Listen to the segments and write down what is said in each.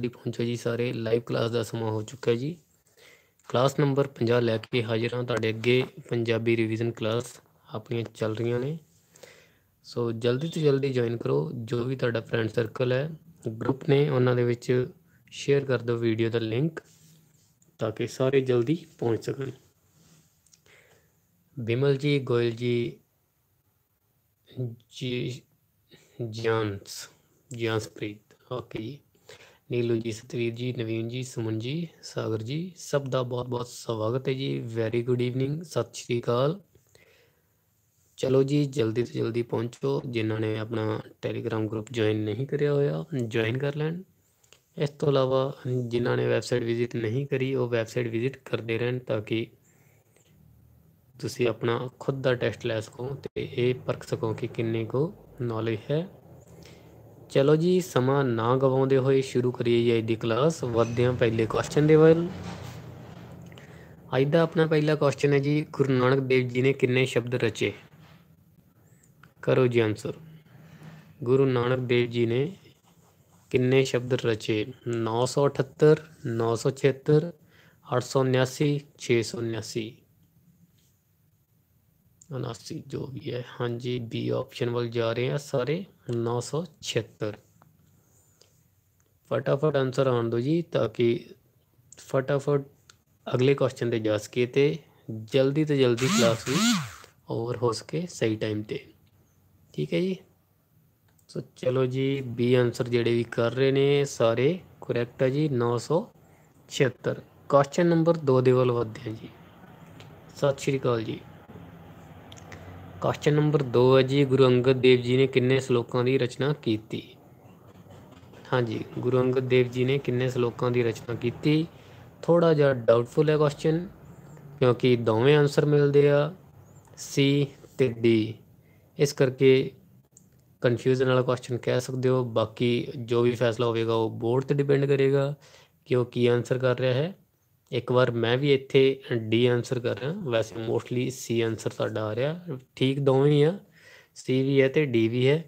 ਦੀ ਪਹੁੰਚੋ ਜੀ ਸਾਰੇ ਲਾਈਵ ਕਲਾਸ ਦਾ ਸਮਾਂ ਹੋ ਚੁੱਕਾ ਹੈ ਜੀ ਕਲਾਸ ਨੰਬਰ 50 ਲੈ ਕੇ ਹਾਜ਼ਰ ਹਾਂ ਤੁਹਾਡੇ ਅੱਗੇ ਪੰਜਾਬੀ ਰਿਵੀਜ਼ਨ ਕਲਾਸ ਆਪਣੀਆਂ ਚੱਲ ਰਹੀਆਂ ਨੇ ਸੋ ਜਲਦੀ ਤੋਂ ਜਲਦੀ ਜੁਆਇਨ ਕਰੋ ਜੋ ਵੀ ਤੁਹਾਡਾ ਫਰੈਂਡ ਸਰਕਲ ਹੈ ਗਰੁੱਪ ਨੇ ਉਹਨਾਂ ਦੇ ਵਿੱਚ ਸ਼ੇਅਰ ਕਰ ਦਿਓ ਵੀਡੀਓ ਦਾ ਲਿੰਕ ਤਾਂ ਕਿ ਸਾਰੇ ਜਲਦੀ ਪਹੁੰਚ ਸਕਣ ਬਿਮਲ ਜੀ ਗੋਇਲ ਜੀ ਜੀ ਜਾਨਸ ਜਾਨਸਪ੍ਰੀਤ ਓਕੇ ਜੀ ਨੀਲੂ ਜੀ ਸਤਵੀਰ ਜੀ ਨਵੀਨ ਜੀ ਸੁਮਨ ਜੀ ਸਾਗਰ ਜੀ ਸਭ ਦਾ ਬਹੁਤ-ਬਹੁਤ ਸਵਾਗਤ ਹੈ ਜੀ ਵੈਰੀ ਗੁੱਡ ਈਵਨਿੰਗ ਸਤਿ ਸ਼੍ਰੀ ਅਕਾਲ ਚਲੋ ਜੀ ਜਲਦੀ ਤੋਂ ਜਲਦੀ ਪਹੁੰਚੋ ਜਿਨ੍ਹਾਂ ਨੇ ਆਪਣਾ ਟੈਲੀਗ੍ਰਾਮ ਗਰੁੱਪ ਜੁਆਇਨ ਨਹੀਂ ਕਰਿਆ ਹੋਇਆ ਜੁਆਇਨ ਕਰ ਲੈਣ ਇਸ ਤੋਂ ਇਲਾਵਾ ਜਿਨ੍ਹਾਂ ਨੇ ਵੈਬਸਾਈਟ ਵਿਜ਼ਿਟ ਨਹੀਂ ਕਰੀ ਉਹ ਵੈਬਸਾਈਟ ਵਿਜ਼ਿਟ ਕਰਦੇ ਰਹਿਣ ਤਾਂ ਕਿ ਤੁਸੀਂ ਆਪਣਾ ਖੁਦ ਦਾ ਟੈਸਟ ਲੈ ਸਕੋ ਤੇ ਇਹ ਪਰਖ ਸਕੋ ਕਿ ਕਿੰਨੇ ਕੋ ਨੌਲੇਜ ਹੈ ਚਲੋ ਜੀ ਸਮਾਂ ਨਾ ਗਵਾਉਂਦੇ ਹੋਏ ਸ਼ੁਰੂ ਕਰੀਏ ਜੀ ਅੱਜ ਦੀ ਕਲਾਸ ਵਧਦੇ ਪਹਿਲੇ ਕੁਐਸਚਨ ਦੇ ਵੱਲ ਅੱਜ ਦਾ ਆਪਣਾ ਪਹਿਲਾ ਕੁਐਸਚਨ ਹੈ ਜੀ ਗੁਰੂ ਨਾਨਕ ਦੇਵ ਜੀ ਨੇ ਕਿੰਨੇ ਸ਼ਬਦ ਰਚੇ ਕਰੋ ਜੀ ਆਨਸਰ ਗੁਰੂ ਨਾਨਕ ਦੇਵ ਜੀ ਨੇ ਕਿੰਨੇ ਸ਼ਬਦ ਰਚੇ 978 976 879 679 79 ਜੋ ਵੀ ਹੈ ਹਾਂਜੀ ਬੀ ਆਪਸ਼ਨ ਵੱਲ ਜਾ ਰਹੇ ਆ ਸਾਰੇ 976 ਫਟਾਫਟ ਆਨਸਰ ਆਣ ਦਿਓ ਜੀ ਤਾਂ ਕਿ ਫਟਾਫਟ ਅਗਲੇ ਕੁਐਸਚਨ ਤੇ ਜਾ ਸਕੀਏ ਤੇ ਜਲਦੀ ਤੋਂ ਜਲਦੀ ਕਲਾਸ ਵੀ ਓਵਰ ਹੋ ਸਕੇ ਸਹੀ ਟਾਈਮ ਤੇ ਠੀਕ ਹੈ ਜੀ ਸੋ ਚਲੋ ਜੀ ਬੀ ਆਨਸਰ ਜਿਹੜੇ ਵੀ ਕਰ ਰਹੇ ਨੇ ਸਾਰੇ ਕਰੈਕਟ ਹੈ ਜੀ 976 ਕੁਐਸਚਨ ਨੰਬਰ 2 ਦੇ ਵੱਲ ਵਧਦੇ ਹਾਂ ਜੀ ਸਤਿ ਸ਼੍ਰੀ ਅਕਾਲ ਜੀ ਕੁਐਸਚਨ ਨੰਬਰ 2 ਹੈ ਜੀ ਗੁਰੂ ਅੰਗਦ ਦੇਵ ਜੀ ਨੇ ਕਿੰਨੇ ਸ਼ਲੋਕਾਂ ਦੀ ਰਚਨਾ ਕੀਤੀ ਹਾਂਜੀ ਗੁਰੂ ਅੰਗਦ ਦੇਵ ਜੀ ਨੇ ਕਿੰਨੇ ਸ਼ਲੋਕਾਂ ਦੀ ਰਚਨਾ ਕੀਤੀ ਥੋੜਾ ਜਿਹਾ ਡਾਊਟਫੁਲ ਹੈ ਕੁਐਸਚਨ ਕਿਉਂਕਿ ਦੋਵੇਂ ਆਨਸਰ ਮਿਲਦੇ ਆ ਸੀ ਤੇ ਡੀ ਇਸ ਕਰਕੇ ਕਨਫਿਊਜ਼ਨ ਵਾਲਾ ਕੁਐਸਚਨ ਕਹਿ ਸਕਦੇ ਹੋ ਬਾਕੀ ਜੋ ਵੀ ਫੈਸਲਾ ਹੋਵੇਗਾ ਉਹ ਬੋਰਡ ਤੇ ਡਿਪੈਂਡ ਕਰੇਗਾ ਕਿ ਉਹ ਕੀ ਆਨਸਰ ਕਰ ਰਿਹਾ ਹੈ ਇੱਕ ਵਾਰ ਮੈਂ ਵੀ ਇੱਥੇ ਡੀ ਆਨਸਰ ਕਰ ਰਿਹਾ ਵੈਸੇ ਮੋਸਟਲੀ ਸੀ ਆਨਸਰ ਤੁਹਾਡਾ ਆ ਰਿਹਾ ਠੀਕ ਦੋਵੇਂ ਹੀ ਆ ਸੀ ਵੀ ਹੈ ਤੇ ਡੀ ਵੀ ਹੈ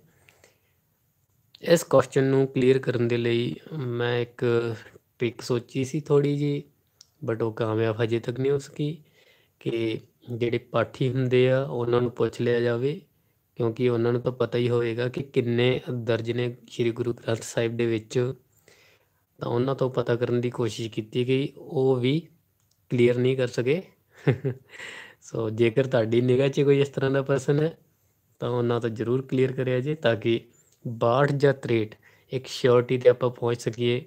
ਇਸ ਕੁਐਸਚਨ ਨੂੰ ਕਲੀਅਰ ਕਰਨ ਦੇ ਲਈ ਮੈਂ ਇੱਕ ਟ੍ਰਿਕ ਸੋਚੀ ਸੀ ਥੋੜੀ ਜੀ ਬਟ ਉਹ ਕਾਮਯਾਬ ਹਜੇ ਤੱਕ ਨਹੀਂ ਹੋ ਸਕੀ ਕਿ ਜਿਹੜੇ ਪਾਠੀ ਹੁੰਦੇ ਆ ਉਹਨਾਂ ਨੂੰ ਪੁੱਛ ਲਿਆ ਜਾਵੇ ਕਿਉਂਕਿ ਉਹਨਾਂ ਨੂੰ ਤਾਂ ਪਤਾ ਹੀ ਹੋਵੇਗਾ ਕਿ ਕਿੰਨੇ ਦਰਜ ਨੇ ਸ੍ਰੀ ਗੁਰੂ ਗ੍ਰੰਥ ਸਾਹਿਬ ਦੇ ਵਿੱਚ ਤਾਂ ਉਹਨਾਂ ਤੋਂ ਪਤਾ ਕਰਨ ਦੀ ਕੋਸ਼ਿਸ਼ ਕੀਤੀ ਗਈ ਉਹ ਵੀ ਕਲੀਅਰ ਨਹੀਂ ਕਰ ਸਕੇ ਸੋ ਜੇਕਰ ਤੁਹਾਡੀ ਨਿਗਾਹ 'ਚ ਕੋਈ ਇਸ ਤਰ੍ਹਾਂ ਦਾ ਪਰਸਨ ਹੈ ਤਾਂ ਉਹਨਾਂ ਤੋਂ ਜ਼ਰੂਰ ਕਲੀਅਰ ਕਰਿਆ ਜੇ ਤਾਂ ਕਿ 62 ਜਾਂ 63 ਇੱਕ ਸ਼ੋਰਟੀ ਤੇ ਆਪਾਂ ਪਹੁੰਚ ਸਕੀਏ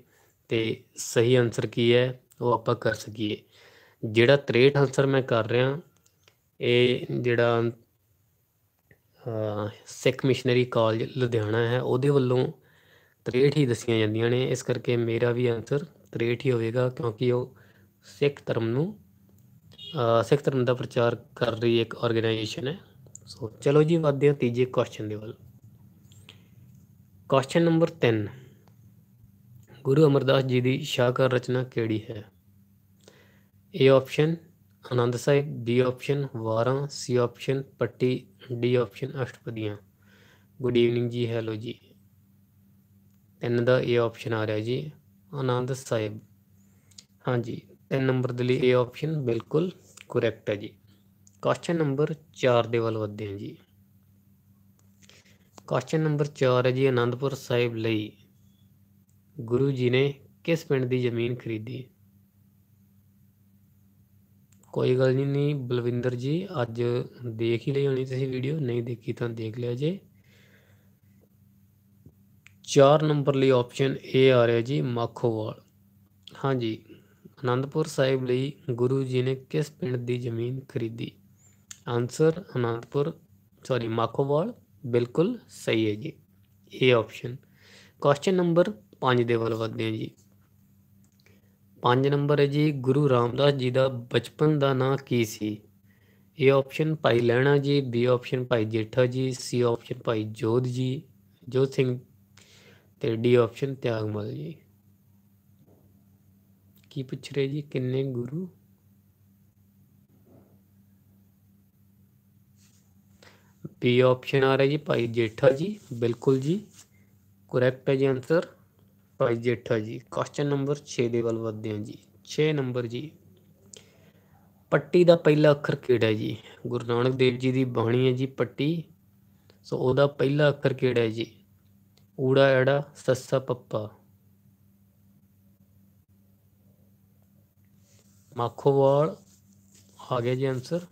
ਤੇ ਸਹੀ ਆਨਸਰ ਕੀ ਹੈ ਉਹ ਆਪਾਂ ਕਰ ਸਕੀਏ ਜਿਹੜਾ 63 ਆਨਸਰ ਮੈਂ ਕਰ ਰਿਹਾ ਇਹ ਜਿਹੜਾ ਸਿੱਖ ਮਿਸ਼ਨਰੀ ਕਾਲਜ ਲੁਧਿਆਣਾ ਹੈ ਉਹਦੇ ਵੱਲੋਂ 63 ਹੀ ਦੱਸੀਆਂ ਜਾਂਦੀਆਂ ਨੇ ਇਸ ਕਰਕੇ ਮੇਰਾ ਵੀ ਆਨਸਰ 63 ਹੀ ਹੋਵੇਗਾ ਕਿਉਂਕਿ ਉਹ ਸਿੱਖ ਧਰਮ ਨੂੰ ਸਿੱਖ ਧਰਮ ਦਾ ਪ੍ਰਚਾਰ ਕਰ ਰਹੀ ਇੱਕ ਆਰਗੇਨਾਈਜੇਸ਼ਨ ਹੈ ਸੋ ਚਲੋ ਜੀ ਵਧਦੇ ਹਾਂ ਤੀਜੇ ਕੁਐਸਚਨ ਦੇ ਵੱਲ ਕੁਐਸਚਨ ਨੰਬਰ 3 ਗੁਰੂ ਅਮਰਦਾਸ ਜੀ ਦੀ ਸ਼ਾਕਰ ਰਚਨਾ ਕਿਹੜੀ ਹੈ A option Anand Sahib B option ਵਾਰਾਂ C option Patti D option ਅਸ਼ਟਪਦੀਆਂ ਗੁੱਡ ਈਵਨਿੰਗ ਜੀ ਹੈਲੋ ਜੀ ਤਿੰਨ ਦਾ ਏ ਆਪਸ਼ਨ ਆ ਰਿਹਾ ਜੀ ਆਨੰਦ ਸਾਹਿਬ ਹਾਂਜੀ ਤਿੰਨ ਨੰਬਰ ਦੇ ਲਈ ਏ ਆਪਸ਼ਨ ਬਿਲਕੁਲ ਕਰੈਕਟ ਹੈ ਜੀ ਕੁਐਸਚਨ ਨੰਬਰ 4 ਦੇ ਵੱਲ ਵਧਦੇ ਹਾਂ ਜੀ ਕੁਐਸਚਨ ਨੰਬਰ 4 ਹੈ ਜੀ ਆਨੰਦਪੁਰ ਸਾਹਿਬ ਲਈ ਗੁਰੂ ਜੀ ਨੇ ਕਿਸ ਪਿੰਡ ਦੀ ਜ਼ਮੀਨ ਖਰੀਦੀ ਕੋਈ ਗੱਲ ਨਹੀਂ ਬਲਵਿੰਦਰ ਜੀ ਅੱਜ ਦੇਖ ਹੀ ਲਈ ਹੋਣੀ ਤੁਸੀਂ ਵੀਡੀਓ ਨਹੀਂ ਦੇਖੀ ਤਾਂ ਦੇਖ ਲਿਆ ਜੇ 4 ਨੰਬਰ ਲਈ ਆਪਸ਼ਨ ਏ ਆ ਰਿਹਾ ਜੀ ਮਾਖੋਵਾਲ ਹਾਂਜੀ ਅਨੰਦਪੁਰ ਸਾਹਿਬ ਲਈ ਗੁਰੂ ਜੀ ਨੇ ਕਿਸ ਪਿੰਡ ਦੀ ਜ਼ਮੀਨ ਖਰੀਦੀ ਆਨਸਰ ਅਨੰਦਪੁਰ ਸੌਰੀ ਮਾਖੋਵਾਲ ਬਿਲਕੁਲ ਸਹੀ ਹੈ ਜੀ ਏ ਆਪਸ਼ਨ ਕੁਐਸਚਨ ਨੰਬਰ 5 ਦੇ ਵੱਲ ਵਧਦੇ ਹਾਂ ਜੀ 5 ਨੰਬਰ ਹੈ ਜੀ ਗੁਰੂ ਰਾਮਦਾਸ ਜੀ ਦਾ ਬਚਪਨ ਦਾ ਨਾਂ ਕੀ ਸੀ ਏ ਆਪਸ਼ਨ ਭਾਈ ਲੈਣਾ ਜੀ ਬੀ ਆਪਸ਼ਨ ਭਾਈ ਜੇਠਾ ਜੀ ਸੀ ਆਪਸ਼ਨ ਭਾਈ ਜੋਧ ਜੀ ਜੋਧ ਸਿੰਘ ਤੇ ਡੀ ਆਪਸ਼ਨ ਤਿਆਗਮਲ ਜੀ ਕੀ ਪੁੱਛ ਰਹੇ ਜੀ ਕਿੰਨੇ ਗੁਰੂ ਬੀ ਆਪਸ਼ਨ ਆ ਰਿਹਾ ਜੀ ਭਾਈ ਜੇਠਾ ਜੀ ਬਿਲਕੁਲ ਜੀ ਕਰੈਕਟ ਹੈ ਜੀ ਆਨਸਰ ਭਾਈ ਜੇਠਾ ਜੀ ਕੁਐਸਚਨ ਨੰਬਰ 6 ਦੇ ਵੱਲ ਵਧਦੇ ਹਾਂ ਜੀ 6 ਨੰਬਰ ਜੀ ਪੱਟੀ ਦਾ ਪਹਿਲਾ ਅੱਖਰ ਕਿਹੜਾ ਹੈ ਜੀ ਗੁਰੂ ਨਾਨਕ ਦੇਵ ਜੀ ਦੀ ਬਾਣੀ ਹੈ ਜੀ ਪੱਟੀ ਸੋ ਉਹਦਾ ਪਹਿਲਾ ਅੱਖਰ ਕਿਹੜਾ ਹੈ ਜੀ ਊੜਾ ਐੜਾ ਸੱਸਾ ਪੱਪਾ ਮੱਖੋਵਾਲ ਆ ਗਿਆ ਜੀ ਆਨਸਰ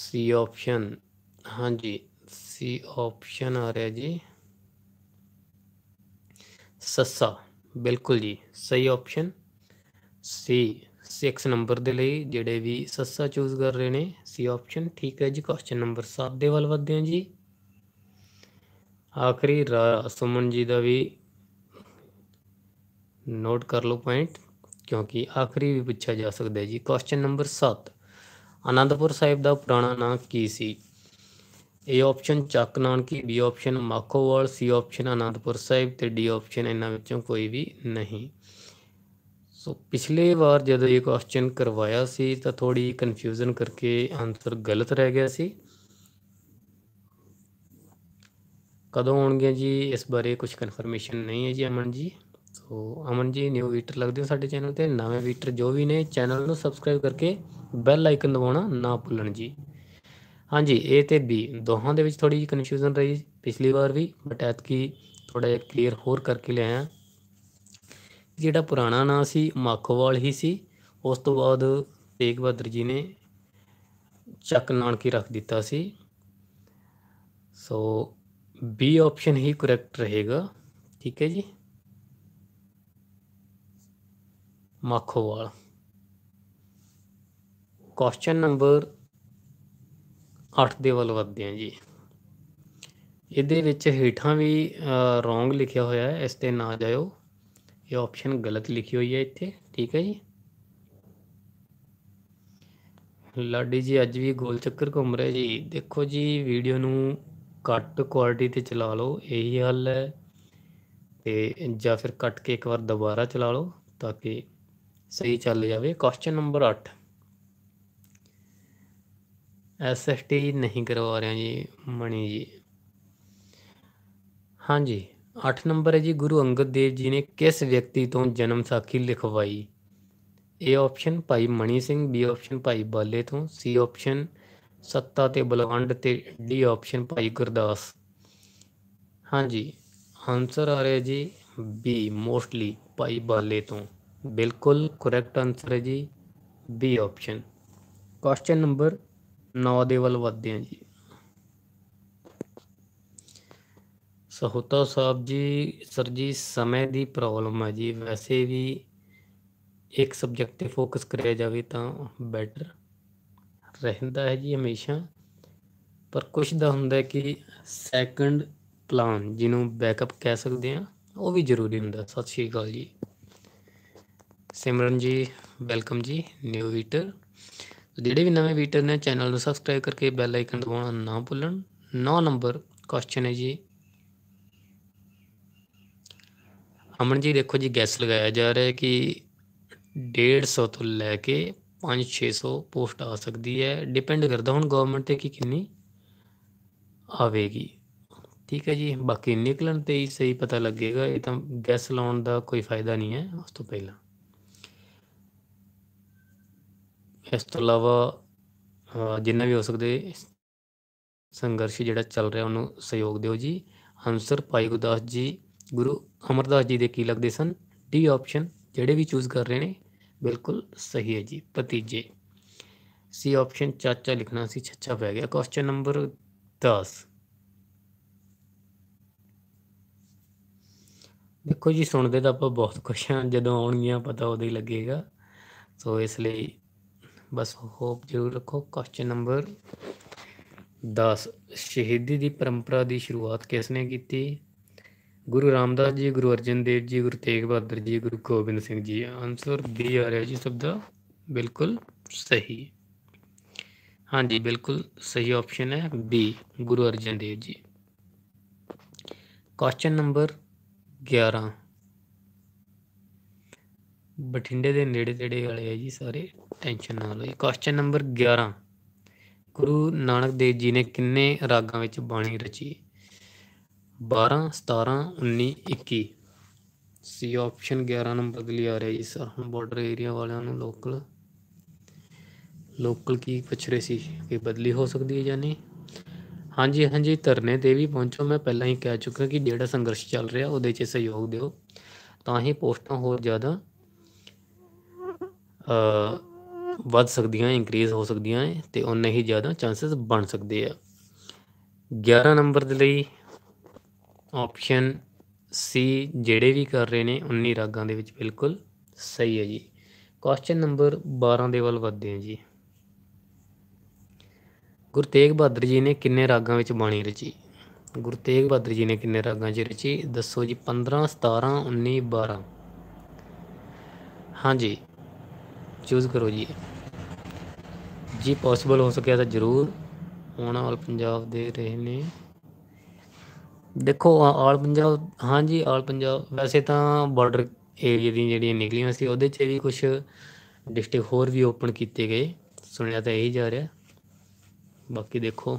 ਸੀ ਆਪਸ਼ਨ ਹਾਂਜੀ ਸੀ ਆਪਸ਼ਨ ਆ ਰਿਹਾ ਜੀ ਸੱਸਾ ਬਿਲਕੁਲ ਜੀ ਸਹੀ ਆਪਸ਼ਨ ਸੀ 6 ਨੰਬਰ ਦੇ ਲਈ ਜਿਹੜੇ ਵੀ ਸੱਸਾ ਚੂਜ਼ ਕਰ ਰਹੇ ਨੇ ਸੀ ਆਪਸ਼ਨ ਠੀਕ ਹੈ ਜੀ ਕੁਐਸਚਨ ਨੰਬਰ 7 ਦੇ ਵੱਲ ਵਧਦੇ ਹਾਂ ਜੀ ਆਖਰੀ ਸੁਮਨ ਜੀ ਦਾ ਵੀ ਨੋਟ ਕਰ ਲਓ ਪੁਆਇੰਟ ਕਿਉਂਕਿ ਆਖਰੀ ਵੀ ਪੁੱਛਿਆ ਜਾ ਸਕਦਾ ਹੈ ਜੀ ਕੁਐਸਚਨ ਨੰਬਰ 7 ਆਨੰਦਪੁਰ ਸਾਹਿਬ ਦਾ ਪੁਰਾਣਾ ਨਾਮ ਕੀ ਸੀ A option Chak Nanaki B option Makhowal C option Anandpur Sahib ਤੇ ਡੀ ਆਪਸ਼ਨ ਇਹਨਾਂ ਵਿੱਚੋਂ ਕੋਈ ਵੀ ਨਹੀਂ ਸੋ ਪਿਛਲੇ ਵਾਰ ਜਦੋਂ ਇਹ ਕੁਐਸਚਨ ਕਰਵਾਇਆ ਸੀ ਤਾਂ ਥੋੜੀ ਕਨਫਿਊਜ਼ਨ ਕਰਕੇ ਆਨਸਰ ਗਲਤ ਰਹਿ ਗਿਆ ਸੀ ਕਦੋਂ ਆਉਣਗੇ ਜੀ ਇਸ ਬਾਰੇ ਕੁਝ ਕਨਫਰਮੇਸ਼ਨ ਨਹੀਂ ਹੈ ਜੀ ਅਮਨ ਜੀ ਸੋ ਅਮਨ ਜੀ ਨਿਊ ਵੀਟਰ ਲੱਗਦੇ ਹੋ ਸਾਡੇ ਚੈਨਲ ਤੇ ਨਵੇਂ ਵੀਟਰ ਜੋ ਵੀ ਨੇ ਚੈਨਲ ਨੂੰ ਸਬਸਕ੍ਰਾਈਬ ਕਰਕੇ ਬੈਲ ਆਈਕਨ ਦਬਾਉਣਾ ਨਾ ਭੁੱਲਣ ਜੀ ਹਾਂਜੀ ਇਹ ਤੇ ਬੀ ਦੋਹਾਂ ਦੇ ਵਿੱਚ ਥੋੜੀ ਜਿਹੀ ਕਨਫਿਊਜ਼ਨ ਰਹੀ ਪਿਛਲੀ ਵਾਰ ਵੀ ਬਟ ਐਤ ਕੀ ਥੋੜਾ ਜਿਹਾ ਕਲੀਅਰ ਹੋਰ ਕਰਕੇ ਲਿਆਇਆ ਜਿਹੜਾ ਪੁਰਾਣਾ ਨਾਂ ਸੀ ਮੱਖਵਾਲ ਹੀ ਸੀ ਉਸ ਤੋਂ ਬਾਅਦ ਤੇਗ ਬਹਾਦਰ ਜੀ ਨੇ ਚੱਕ ਨਾਨਕੀ ਰੱਖ ਦਿੱਤਾ ਸੀ ਸੋ ਬੀ ਆਪਸ਼ਨ ਹੀ ਕਰੈਕਟ ਰਹੇਗਾ ਠੀਕ ਹੈ ਜੀ ਮੱਖਵਾਲ ਕੁਐਸਚਨ ਨੰਬਰ 8 ਦੇ ਵੱਲ ਵਧਦੇ ਹਾਂ ਜੀ ਇਹਦੇ ਵਿੱਚ ਹੀਠਾਂ ਵੀ ਰੋਂਗ ਲਿਖਿਆ ਹੋਇਆ ਹੈ ਇਸ ਤੇ ਨਾ ਜਾਇਓ ਇਹ ਆਪਸ਼ਨ ਗਲਤ ਲਿਖੀ ਹੋਈ ਹੈ ਇੱਥੇ ਠੀਕ ਹੈ ਜੀ ਲਾਡੀ ਜੀ ਅੱਜ ਵੀ ਗੋਲ ਚੱਕਰ ਘੁੰਮ ਰਹੇ ਜੀ ਦੇਖੋ ਜੀ ਵੀਡੀਓ ਨੂੰ ਘੱਟ ਕੁਆਲਿਟੀ ਤੇ ਚਲਾ ਲਓ ਇਹੀ ਹੱਲ ਹੈ ਤੇ ਜਾਂ ਫਿਰ ਕੱਟ ਕੇ ਇੱਕ ਵਾਰ ਦੁਬਾਰਾ ਚਲਾ ਲਓ ਤਾਂ ਕਿ ਸਹੀ ਚੱਲ ਜਾਵੇ ਕੁਐਸਚਨ ਨੰਬਰ 8 ਐਸਐਸਟੀ ਨਹੀਂ ਕਰਵਾ ਰਿਹਾ ਜੀ ਮਣੀ ਜੀ ਹਾਂਜੀ 8 ਨੰਬਰ ਹੈ ਜੀ ਗੁਰੂ ਅੰਗਦ ਦੇਵ ਜੀ ਨੇ ਕਿਸ ਵਿਅਕਤੀ ਤੋਂ ਜਨਮ ਸਾਖੀ ਲਿਖਵਾਈ ਏ ਆਪਸ਼ਨ ਭਾਈ ਮਣੀ ਸਿੰਘ ਬੀ ਆਪਸ਼ਨ ਭਾਈ ਬਾਲੇ ਤੋਂ ਸੀ ਆਪਸ਼ਨ ਸੱਤਾ ਤੇ ਬਲਵੰਡ ਤੇ ਡੀ ਆਪਸ਼ਨ ਭਾਈ ਗੁਰਦਾਸ ਹਾਂਜੀ ਆਨਸਰ ਆ ਰਿਹਾ ਜੀ ਬੀ ਮੋਸਟਲੀ ਭਾਈ ਬਾਲੇ ਤੋਂ ਬਿਲਕੁਲ ਕਰੈਕਟ ਆਨਸਰ ਹੈ ਜੀ ਬੀ ਆਪਸ਼ਨ ਕੁਐਸਚਨ ਨੰਬਰ 9 ਦੇ ਵੱਲ ਵਧਦੇ ਹਾਂ ਜੀ ਸਹੋਤਾ ਸਾਹਿਬ ਜੀ ਸਰ ਜੀ ਸਮੇਂ ਦੀ ਪ੍ਰੋਬਲਮ ਹੈ ਜੀ ਵੈਸੇ ਵੀ ਇੱਕ ਸਬਜੈਕਟ ਤੇ ਫੋਕਸ ਕਰਿਆ ਜਾਵੇ ਤਾਂ ਬੈਟਰ ਰਹਿੰਦਾ ਹੈ ਜੀ ਹਮੇਸ਼ਾ ਪਰ ਕੁਝ ਦਾ ਹੁੰਦਾ ਕਿ ਸੈਕੰਡ ਪਲਾਨ ਜਿਹਨੂੰ ਬੈਕਅਪ ਕਹਿ ਸਕਦੇ ਆ ਉਹ ਵੀ ਜ਼ਰੂਰੀ ਹੁੰਦਾ ਸਤਿ ਸ਼੍ਰੀ ਅਕਾਲ ਜੀ ਸਿਮਰਨ ਜੀ ਵੈਲਕਮ ਜੀ ਨਿਊ ਵੀਟਰ ਜਿਹੜੇ ਵੀ ਨਵੇਂ ਵੀਟਰ ਨੇ ਚੈਨਲ ਨੂੰ ਸਬਸਕ੍ਰਾਈਬ ਕਰਕੇ ਬੈਲ ਆਈਕਨ ਦਬਾਉਣਾ ਨਾ ਭੁੱਲਣ 9 ਨੰਬਰ ਕੁਐਸਚਨ ਹੈ ਜੀ ਅਮਨ ਜੀ ਦੇਖੋ ਜੀ ਗੈਸ ਲਗਾਇਆ ਜਾ ਰਿਹਾ ਹੈ ਕਿ 150 ਤੋਂ ਲੈ ਕੇ 5-600 ਪੋਸਟ ਆ ਸਕਦੀ ਹੈ ਡਿਪੈਂਡ ਕਰਦਾ ਹੁਣ ਗਵਰਨਮੈਂਟ ਤੇ ਕਿ ਕਿੰਨੀ ਆਵੇਗੀ ਠੀਕ ਹੈ ਜੀ ਬਾਕੀ ਨਿਕਲਣ ਤੇ ਹੀ ਸਹੀ ਪਤਾ ਲੱਗੇਗਾ ਇਹ ਤਾਂ ਗੈਸ ਲਾਉਣ ਦਾ ਕੋਈ ਫਾਇਦਾ ਨਹੀਂ ਹੈ ਉਸ ਤੋਂ ਪਹਿਲਾਂ ਇਸ ਤੋਂ ਇਲਾਵਾ ਜਿੰਨਾ ਵੀ ਹੋ ਸਕਦੇ ਸੰਘਰਸ਼ ਜਿਹੜਾ ਚੱਲ ਰਿਹਾ ਉਹਨੂੰ ਸਹਿਯੋਗ ਦਿਓ ਜੀ ਹੰਸਰ ਪਾਈ ਗੁਰਦਾਸ ਜੀ ਗੁਰੂ ਅਮਰਦਾਸ ਜੀ ਦੇ ਕੀ ਲੱਗਦੇ ਸਨ ਡੀ ਆਪਸ਼ਨ ਜਿਹੜੇ ਵੀ ਚੂਜ਼ ਕਰ ਰਹੇ ਨੇ ਬਿਲਕੁਲ ਸਹੀ ਹੈ ਜੀ ਭਤੀਜੇ ਸੀ ਆਪਸ਼ਨ ਚਾਚਾ ਲਿਖਣਾ ਸੀ ਛੱਛਾ ਪੈ ਗਿਆ ਕੁਐਸਚਨ ਨੰਬਰ 10 ਦੇਖੋ ਜੀ ਸੁਣਦੇ ਤਾਂ ਆਪਾਂ ਬਹੁਤ ਖੁਸ਼ ਆ ਜਦੋਂ ਆਉਣਗੀਆਂ ਪਤਾ ਉਹਦੇ ਲੱਗੇਗਾ ਸੋ ਇਸ ਲਈ ਬਸ ਹੋਪ ਜ਼ਰੂਰ ਰੱਖੋ ਕੁਐਸਚਨ ਨੰਬਰ 10 ਸ਼ਹੀਦੀ ਦੀ ਪਰੰਪਰਾ ਦੀ ਸ਼ੁਰੂਆਤ ਕਿਸ ਨੇ ਕੀਤੀ ਗੁਰੂ ਰਾਮਦਾਸ ਜੀ ਗੁਰੂ ਅਰਜਨ ਦੇਵ ਜੀ ਗੁਰੂ ਤੇਗ ਬਹਾਦਰ ਜੀ ਗੁਰੂ ਗੋਬਿੰਦ ਸਿੰਘ ਜੀ ਆਨਸਰ ਬੀ ਆ ਰਿਹਾ ਜੀ ਸਭ ਦਾ ਬਿਲਕੁਲ ਸਹੀ ਹਾਂਜੀ ਬਿਲਕੁਲ ਸਹੀ ਆਪਸ਼ਨ ਹੈ ਬੀ ਗੁਰੂ ਅਰਜਨ ਦੇਵ ਜੀ ਕੁਐਸਚਨ ਨੰਬਰ 11 ਬਠਿੰਡੇ ਦੇ ਨੇੜੇ ਤੇੜੇ ਵਾਲੇ ਹੈ ਜੀ ਸਾਰੇ ਟੈਨਸ਼ਨ ਨਾ ਲਓ ਕੁਐਸਚਨ ਨੰਬਰ 11 ਗੁਰੂ ਨਾਨਕ ਦੇਵ ਜੀ ਨੇ ਕਿੰਨੇ ਰਾਗਾਂ ਵਿੱਚ ਬਾਣੀ ਰਚੀ 12 17 19 21 ਸੀ ਆਪਸ਼ਨ 11 ਨੰਬਰ ਦੇ ਲਈ ਆ ਰਿਹਾ ਜੀ ਸਰ ਹੁਣ ਬਾਰਡਰ ਏਰੀਆ ਵਾਲਿਆਂ ਨੂੰ ਲੋਕਲ ਲੋਕਲ ਕੀ ਪੁੱਛ ਰਹੇ ਸੀ ਕਿ ਬਦਲੀ ਹੋ ਸਕਦੀ ਹੈ ਜਾਂ ਨਹੀਂ ਹਾਂਜੀ ਹਾਂਜੀ ਧਰਨੇ ਤੇ ਵੀ ਪਹੁੰਚੋ ਮੈਂ ਪਹਿਲਾਂ ਹੀ ਕਹਿ ਚੁੱਕਾ ਕਿ ਜਿਹੜਾ ਸੰਘਰਸ਼ ਚੱਲ ਰਿਹਾ ਉਹਦੇ 'ਚ ਸਹਿਯੋਗ ਦਿਓ ਤਾਂ ਹੀ ਪੋਸਟਾਂ ਹੋਰ ਜ਼ਿਆਦਾ ਅ ਵੱਧ ਸਕਦੀਆਂ ਇਨਕਰੀਜ਼ ਹੋ ਸਕਦੀਆਂ ਤੇ ਉਨੇ ਹੀ ਜ਼ਿਆਦਾ ਚਾਂਸਸ ਬਣ ਸਕਦੇ ਆ 11 ਨੰਬਰ ਦੇ ਲਈ ਆਪਸ਼ਨ ਸੀ ਜਿਹੜੇ ਵੀ ਕਰ ਰਹੇ ਨੇ 19 ਰਾਗਾਂ ਦੇ ਵਿੱਚ ਬਿਲਕੁਲ ਸਹੀ ਹੈ ਜੀ ਕੁਐਸਚਨ ਨੰਬਰ 12 ਦੇ ਵੱਲ ਵਧਦੇ ਹਾਂ ਜੀ ਗੁਰੂ ਤੇਗ ਬਹਾਦਰ ਜੀ ਨੇ ਕਿੰਨੇ ਰਾਗਾਂ ਵਿੱਚ ਬਾਣੀ ਰਚੀ ਗੁਰੂ ਤੇਗ ਬਹਾਦਰ ਜੀ ਨੇ ਕਿੰਨੇ ਰਾਗਾਂ 'ਚ ਰਚੀ ਦੱਸੋ ਜੀ 15 17 19 12 ਹਾਂਜੀ ਚੂਜ਼ ਕਰੋ ਜੀ ਜੀ ਪੋਸੀਬਲ ਹੋ ਸਕਿਆ ਤਾਂ ਜ਼ਰੂਰ ਹੁਣ ਵਾਲ ਪੰਜਾਬ ਦੇ ਰਹੇ ਨੇ ਦੇਖੋ ਆਲ ਪੰਜਾਬ ਹਾਂਜੀ ਆਲ ਪੰਜਾਬ ਵੈਸੇ ਤਾਂ ਬਾਰਡਰ ਏਰੀਆ ਦੀ ਜਿਹੜੀਆਂ ਨਿਕਲੀਆਂ ਸੀ ਉਹਦੇ 'ਚ ਵੀ ਕੁਝ ਡਿਸਟ੍ਰਿਕਟ ਹੋਰ ਵੀ ਓਪਨ ਕੀਤੇ ਗਏ ਸੁਣਿਆ ਤਾਂ ਇਹੀ ਜਾ ਰਿਹਾ ਬਾਕੀ ਦੇਖੋ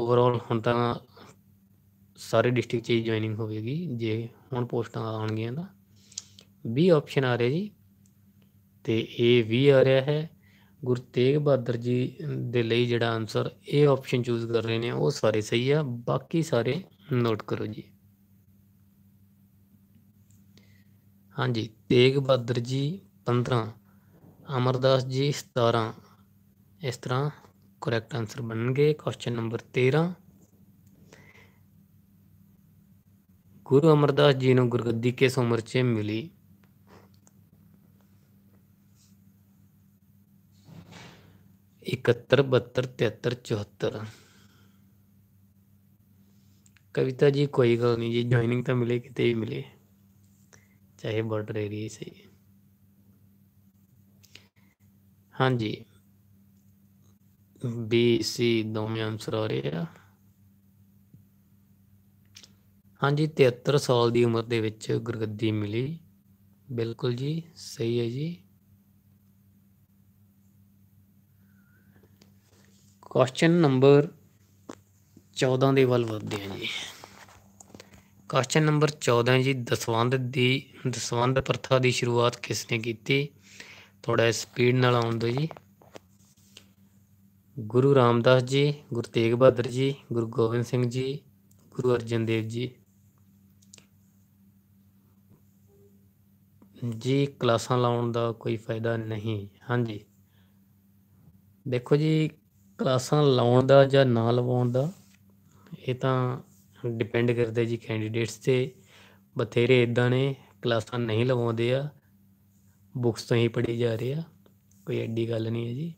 ਓਵਰਆਲ ਹੁਣ ਤਾਂ ਸਾਰੇ ਡਿਸਟ੍ਰਿਕਟ 'ਚ ਹੀ ਜੁਆਇਨਿੰਗ ਹੋਵੇਗੀ ਜੇ ਹੁਣ ਪੋਸਟਾਂ ਆਉਣਗੀਆਂ ਤਾਂ ਵੀ ਆਪਸ਼ਨ ਆ ਰਿਹਾ ਜੀ ਤੇ ਇਹ ਵੀ ਆ ਰਿਹਾ ਹੈ ਗੁਰਤੇਗ ਬਾਦਰ ਬਹਾਦਰ ਜੀ ਦੇ ਲਈ ਜਿਹੜਾ ਆਨਸਰ ਇਹ ਆਪਸ਼ਨ ਚੂਜ਼ ਕਰ ਰਹੇ ਨੇ ਉਹ ਸਾਰੇ ਸਹੀ ਆ ਬਾਕੀ ਸਾਰੇ नोट करो जी हाँ जी तेग बहादुर जी पंद्रह अमरदास जी सतारह इस तरह करैक्ट आंसर बन गए क्वेश्चन नंबर तेरह गुरु अमरदास जी ने गुरगद्दी किस उम्र च मिली इकहत्तर बहत्तर तिहत्तर चौहत्तर कविता जी कोई गल नहीं जी ज्वाइनिंग तो मिले कितने भी मिले चाहे बॉर्डर एरिए से हाँ जी बी सी दो आंसर आ रहे हाँ जी तिहत्तर साल की उम्र के गुरगद्दी मिली बिल्कुल जी सही है जी क्वेश्चन नंबर 14 ਦੇ ਵੱਲ ਵਧਦੇ ਹਾਂ ਜੀ ਕੁਐਸਚਨ ਨੰਬਰ 14 ਜੀ ਦਸਵੰਦ ਦੀ ਦਸਵੰਦ ਪ੍ਰਥਾ ਦੀ ਸ਼ੁਰੂਆਤ ਕਿਸ ਨੇ ਕੀਤੀ ਥੋੜਾ ਸਪੀਡ ਨਾਲ ਆਉਣ ਦਿਓ ਜੀ ਗੁਰੂ ਰਾਮਦਾਸ ਜੀ ਗੁਰੂ ਤੇਗ ਬਹਾਦਰ ਜੀ ਗੁਰੂ ਗੋਬਿੰਦ ਸਿੰਘ ਜੀ ਗੁਰੂ ਅਰਜਨ ਦੇਵ ਜੀ ਜੀ ਕਲਾਸਾਂ ਲਾਉਣ ਦਾ ਕੋਈ ਫਾਇਦਾ ਨਹੀਂ ਹਾਂਜੀ ਦੇਖੋ ਜੀ ਕਲਾਸਾਂ ਲਾਉਣ ਦਾ ਜਾਂ ਨਾ ਲਵਾਉਣ ਦਾ ਇਹ ਤਾਂ ਡਿਪੈਂਡ ਕਰਦਾ ਜੀ ਕੈਂਡੀਡੇਟਸ ਤੇ ਬਥੇਰੇ ਇਦਾਂ ਨੇ ਕਲਾਸਾਂ ਨਹੀਂ ਲਵਾਉਂਦੇ ਆ ਬੁక్స్ ਤੋਂ ਹੀ ਪੜ੍ਹੀ ਜਾ ਰਹੇ ਆ ਕੋਈ ਐਡੀ ਗੱਲ ਨਹੀਂ ਹੈ ਜੀ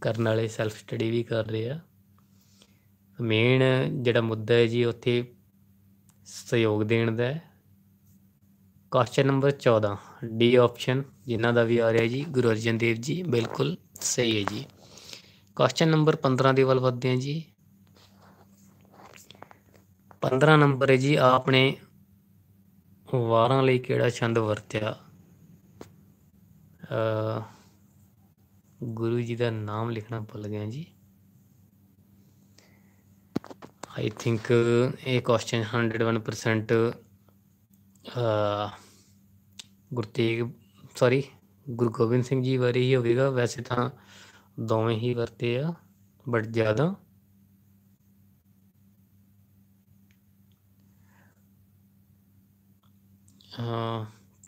ਕਰਨ ਵਾਲੇ ਸੈਲਫ ਸਟੱਡੀ ਵੀ ਕਰ ਰਹੇ ਆ ਮੇਨ ਜਿਹੜਾ ਮੁੱਦਾ ਹੈ ਜੀ ਉੱਥੇ ਸਹਿਯੋਗ ਦੇਣ ਦਾ ਹੈ ਕੁਐਸਚਨ ਨੰਬਰ 14 ਡੀ ਆਪਸ਼ਨ ਜਿਨ੍ਹਾਂ ਦਾ ਵੀ ਆ ਰਿਹਾ ਜੀ ਗੁਰੂ ਅਰਜਨ ਦੇਵ ਜੀ ਬਿਲਕੁਲ ਸਹੀ ਹੈ ਜੀ ਕੁਐਸਚਨ ਨੰਬਰ 15 ਦੇ ਵੱਲ ਵਧਦੇ ਹਾਂ ਜੀ 15 ਨੰਬਰ ਹੈ ਜੀ ਆਪਨੇ ਵਾਰਾਂ ਲਈ ਕਿਹੜਾ ਛੰਦ ਵਰਤਿਆ ਗੁਰੂ ਜੀ ਦਾ ਨਾਮ ਲਿਖਣਾ ਭੁੱਲ ਗਏ ਜੀ ਆਈ ਥਿੰਕ ਇਹ ਕੁਐਸਚਨ 101% ਗੁਰਤੇਗ ਸੌਰੀ ਗੁਰੂ ਗੋਬਿੰਦ ਸਿੰਘ ਜੀ ਬਾਰੇ ਹੀ ਹੋਵੇਗਾ ਵੈਸੇ ਤਾਂ ਦੋਵੇਂ ਹੀ ਵਰਤੇ ਆ ਬਟ ਜ਼ਿਆਦਾ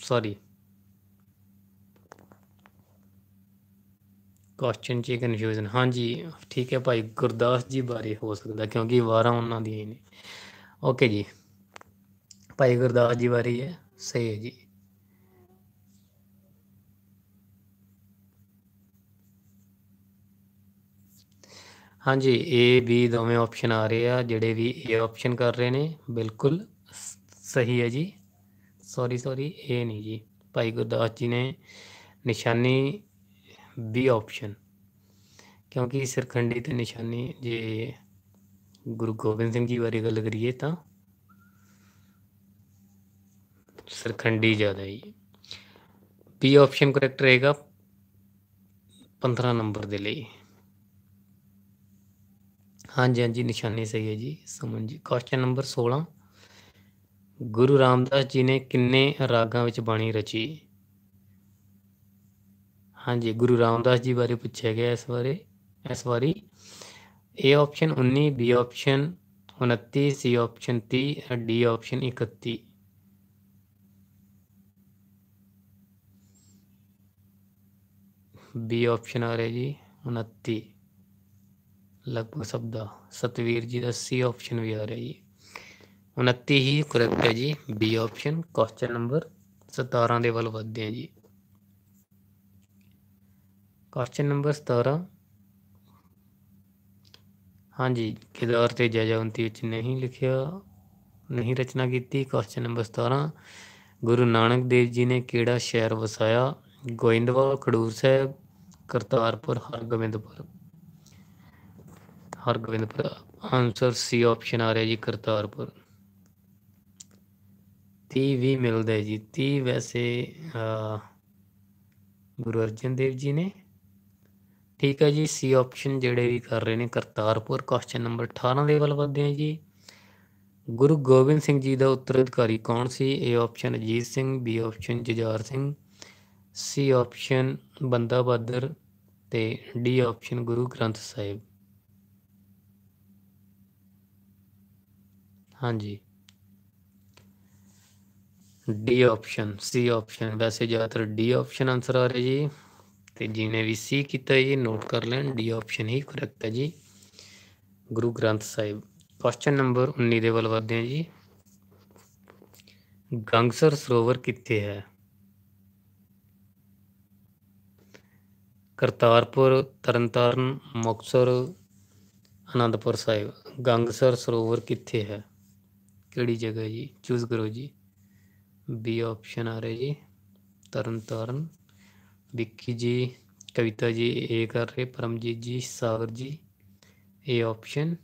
सॉरी क्वेश्चन च कन्फ्यूजन हाँ जी ठीक है भाई गुरदास जी बारे हो सकता क्योंकि वारा उन्होंने ओके जी भाई गुरदास जी बारे है सही है जी हाँ जी ए बी दोवें ऑप्शन आ रहे हैं जोड़े भी ए ऑप्शन कर रहे हैं बिल्कुल सही है जी ਸੌਰੀ ਸੌਰੀ ਇਹ ਨਹੀਂ ਜੀ ਭਾਈ ਗੁਰਦਾਸ ਜੀ ਨੇ ਨਿਸ਼ਾਨੀ ਬੀ ਆਪਸ਼ਨ ਕਿਉਂਕਿ ਸਿਰਖੰਡੀ ਤੇ ਨਿਸ਼ਾਨੀ ਜੇ ਗੁਰੂ ਗੋਬਿੰਦ ਸਿੰਘ ਜੀ ਬਾਰੇ ਗੱਲ ਕਰੀਏ ਤਾਂ ਸਿਰਖੰਡੀ ਜ਼ਿਆਦਾ ਹੈ ਬੀ ਆਪਸ਼ਨ ਕਰੈਕਟ ਰਹੇਗਾ 15 ਨੰਬਰ ਦੇ ਲਈ ਹਾਂਜੀ ਹਾਂਜੀ ਨਿਸ਼ਾਨੀ ਸਹੀ ਹੈ ਜੀ ਸਮਝ ਜੀ ਕੁਐਸਚਨ ਨੰਬਰ 16 ਗੁਰੂ ਰਾਮਦਾਸ ਜੀ ਨੇ ਕਿੰਨੇ ਰਾਗਾਂ ਵਿੱਚ ਬਾਣੀ ਰਚੀ ਹਾਂਜੀ ਗੁਰੂ ਰਾਮਦਾਸ ਜੀ ਬਾਰੇ ਪੁੱਛਿਆ ਗਿਆ ਇਸ ਬਾਰੇ ਇਸ ਵਾਰੀ A option 19 B option 29 C option 30 D option 31 B option ਆ ਰਿਹਾ ਜੀ 29 ਲਗਭਗ ਸਭ ਦਾ ਸਤਵੀਰ ਜੀ ਦਾ C ਆਪਸ਼ਨ ਵੀ ਆ ਰਿਹਾ ਜੀ 29 ਹੀ ਕਰੈਕਟ ਹੈ ਜੀ ਬੀ ਆਪਸ਼ਨ ਕੁਐਸਚਨ ਨੰਬਰ 17 ਦੇ ਵੱਲ ਵਧਦੇ ਹਾਂ ਜੀ ਕੁਐਸਚਨ ਨੰਬਰ 17 ਹਾਂਜੀ ਕਿਦਰ ਤੇ ਜਜਵੰਤੀ ਵਿੱਚ ਨਹੀਂ ਲਿਖਿਆ ਨਹੀਂ ਰਚਨਾ ਕੀਤੀ ਕੁਐਸਚਨ ਨੰਬਰ 17 ਗੁਰੂ ਨਾਨਕ ਦੇਵ ਜੀ ਨੇ ਕਿਹੜਾ ਸ਼ਹਿਰ ਵਸਾਇਆ Goindwal Khadur Sahib Kartarpur Hargobindpur Hargobindpur answer C option ਆ ਰਿਹਾ ਜੀ ਕਰਤਾਰਪੁਰ 30 20 ਮਿਲਦੇ ਜੀ ਤੀ ਵੈਸੇ ਗੁਰੂ ਅਰਜਨ ਦੇਵ ਜੀ ਨੇ ਠੀਕ ਹੈ ਜੀ ਸੀ ਆਪਸ਼ਨ ਜਿਹੜੇ ਵੀ ਕਰ ਰਹੇ ਨੇ ਕਰਤਾਰਪੁਰ ਕੁਐਸਚਨ ਨੰਬਰ 18 ਦੇ ਵੱਲ ਵਧਦੇ ਹਾਂ ਜੀ ਗੁਰੂ ਗੋਬਿੰਦ ਸਿੰਘ ਜੀ ਦਾ ਉੱਤਰਾਧਿਕਾਰੀ ਕੌਣ ਸੀ A option Ajit Singh B option Jujhar Singh C option Banda Bahadur ਤੇ ਡੀ ਆਪਸ਼ਨ ਗੁਰੂ ਗ੍ਰੰਥ ਸਾਹਿਬ ਹਾਂਜੀ ਡੀ ਆਪਸ਼ਨ ਸੀ ਆਪਸ਼ਨ ਵੈਸੇ ਜ਼ਿਆਦਾਤਰ ਡੀ ਆਪਸ਼ਨ ਆਨਸਰ ਆ ਰਿਹਾ ਜੀ ਤੇ ਜਿਹਨੇ ਵੀ ਸੀ ਕੀਤਾ ਜੀ ਨੋਟ ਕਰ ਲੈਣ ਡੀ ਆਪਸ਼ਨ ਹੀ ਕਰੈਕਟ ਹੈ ਜੀ ਗੁਰੂ ਗ੍ਰੰਥ ਸਾਹਿਬ ਕੁਐਸਚਨ ਨੰਬਰ 19 ਦੇ ਵੱਲ ਵਧਦੇ ਹਾਂ ਜੀ ਗੰਗਸਰ ਸਰੋਵਰ ਕਿੱਥੇ ਹੈ ਕਰਤਾਰਪੁਰ ਤਰਨਤਾਰਨ ਮੁਕਤਸਰ ਆਨੰਦਪੁਰ ਸਾਹਿਬ ਗੰਗਸਰ ਸਰੋਵਰ ਕਿੱਥੇ ਹੈ ਕਿਹੜੀ ਜਗ੍ਹਾ ਜੀ ਚੂਜ਼ ਕਰੋ ਜੀ ਬੀ ਆਪਸ਼ਨ ਆ ਰਿਹਾ ਜੀ ਤਰਨ ਤਰਨ ਵਿੱਕੀ ਜੀ ਕਵਿਤਾ ਜੀ ਏ ਕਰ ਰਹੇ ਪਰਮਜੀਤ ਜੀ ਸਾਗਰ ਜੀ ਏ ਆਪਸ਼ਨ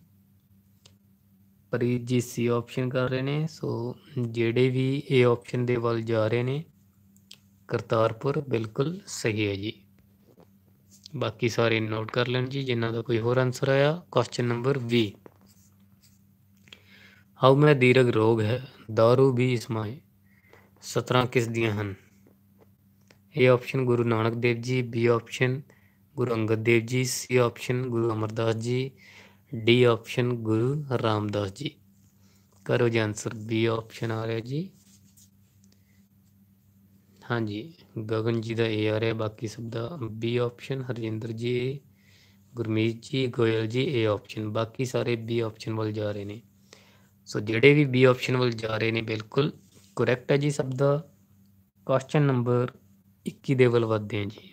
ਪ੍ਰੀਤ ਜੀ ਸੀ ਆਪਸ਼ਨ ਕਰ ਰਹੇ ਨੇ ਸੋ ਜਿਹੜੇ ਵੀ ਏ ਆਪਸ਼ਨ ਦੇ ਵੱਲ ਜਾ ਰਹੇ ਨੇ ਕਰਤਾਰਪੁਰ ਬਿਲਕੁਲ ਸਹੀ ਹੈ ਜੀ ਬਾਕੀ ਸਾਰੇ ਨੋਟ ਕਰ ਲੈਣ ਜੀ ਜਿਨ੍ਹਾਂ ਦਾ ਕੋਈ ਹੋਰ ਆਨਸਰ ਆਇਆ ਕੁਐਸਚਨ ਨੰਬਰ 20 ਹਾਉ ਮੈਂ ਦੀਰਗ ਰੋਗ ਹੈ ਦਾਰੂ ਵੀ ਇਸਮਾਏ 17 ਕਿਸ ਦੀਆਂ ਹਨ ਏ ਆਪਸ਼ਨ ਗੁਰੂ Nanak Dev ji B option Guru Angad Dev ji C option Guru Amardas ji D option ਗੁਰੂ ਰਾਮਦਾਸ ਜੀ ਕਰੋ ਜੀ ਆਨਸਰ ਬੀ ਆਪਸ਼ਨ ਆ ਰਿਹਾ ਜੀ ਹਾਂਜੀ ਗਗਨ ਜੀ ਦਾ ਏ ਆ ਰਿਹਾ ਬਾਕੀ ਸਭ ਦਾ ਬੀ ਆਪਸ਼ਨ ਹਰਜਿੰਦਰ ਜੀ ਗੁਰਮੀਤ ਜੀ ਗੋਇਲ ਜੀ ਏ ਆਪਸ਼ਨ ਬਾਕੀ ਸਾਰੇ ਬੀ ਆਪਸ਼ਨ ਵੱਲ ਜਾ ਰਹੇ ਨੇ ਸੋ ਜਿਹੜੇ ਵੀ ਬੀ ਆਪਸ਼ਨ ਵੱਲ ਜਾ ਰਹੇ ਨੇ ਬਿਲਕੁਲ ਕਰੈਕਟ ਹੈ ਜੀ ਸਭ ਦਾ ਕੁਐਸਚਨ ਨੰਬਰ 21 ਦੇ ਵੱਲ ਵਧਦੇ ਹਾਂ ਜੀ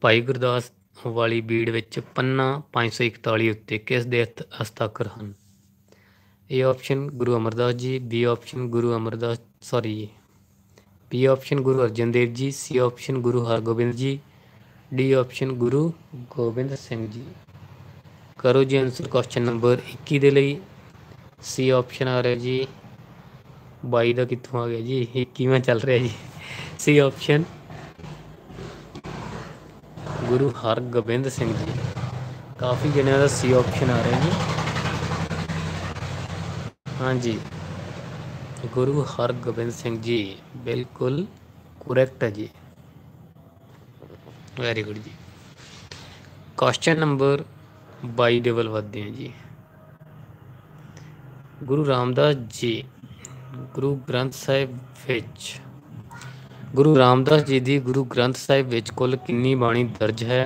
ਭਾਈ ਗੁਰਦਾਸ ਵਾਲੀ ਬੀੜ ਵਿੱਚ ਪੰਨਾ 541 ਉੱਤੇ ਕਿਸ ਦੇ ਹਸਤਾਖਰ ਹਨ ਇਹ option Guru Amardas ji B option Guru Amardas sorry B option Guru Arjan Dev ji C option Guru Hargobind ji D option Guru Gobind Singh ji ਕਰੋ ਜੀ ਆਨਸਰ ਕੁਐਸਚਨ ਨੰਬਰ 21 ਦੇ ਲਈ ਸੀ ਆਪਸ਼ਨ ਆ ਰਿਹਾ ਜੀ 22 ਦਾ ਕਿੱਥੋਂ ਆ ਗਿਆ ਜੀ 21ਵਾਂ ਚੱਲ ਰਿਹਾ ਜੀ ਸੀ ਆਪਸ਼ਨ ਗੁਰੂ ਹਰਗੋਬਿੰਦ ਸਿੰਘ ਜੀ ਕਾਫੀ ਜਣਿਆਂ ਦਾ ਸੀ ਆਪਸ਼ਨ ਆ ਰਿਹਾ ਜੀ ਹਾਂਜੀ ਗੁਰੂ ਹਰਗੋਬਿੰਦ ਸਿੰਘ ਜੀ ਬਿਲਕੁਲ ਕਰੈਕਟ ਹੈ ਜੀ ਵੈਰੀ ਗੁੱਡ ਜੀ ਕੁਐਸਚਨ ਨੰਬਰ 22 ਵੱਲ ਵਧਦੇ ਹਾਂ ਜੀ ਗੁਰੂ ਰਾਮਦਾਸ ਜੀ ਗੁਰੂ ਗ੍ਰੰਥ ਸਾਹਿਬ ਵਿੱਚ ਗੁਰੂ ਰਾਮਦਾਸ ਜੀ ਦੀ ਗੁਰੂ ਗ੍ਰੰਥ ਸਾਹਿਬ ਵਿੱਚ ਕੁੱਲ ਕਿੰਨੀ ਬਾਣੀ ਦਰਜ ਹੈ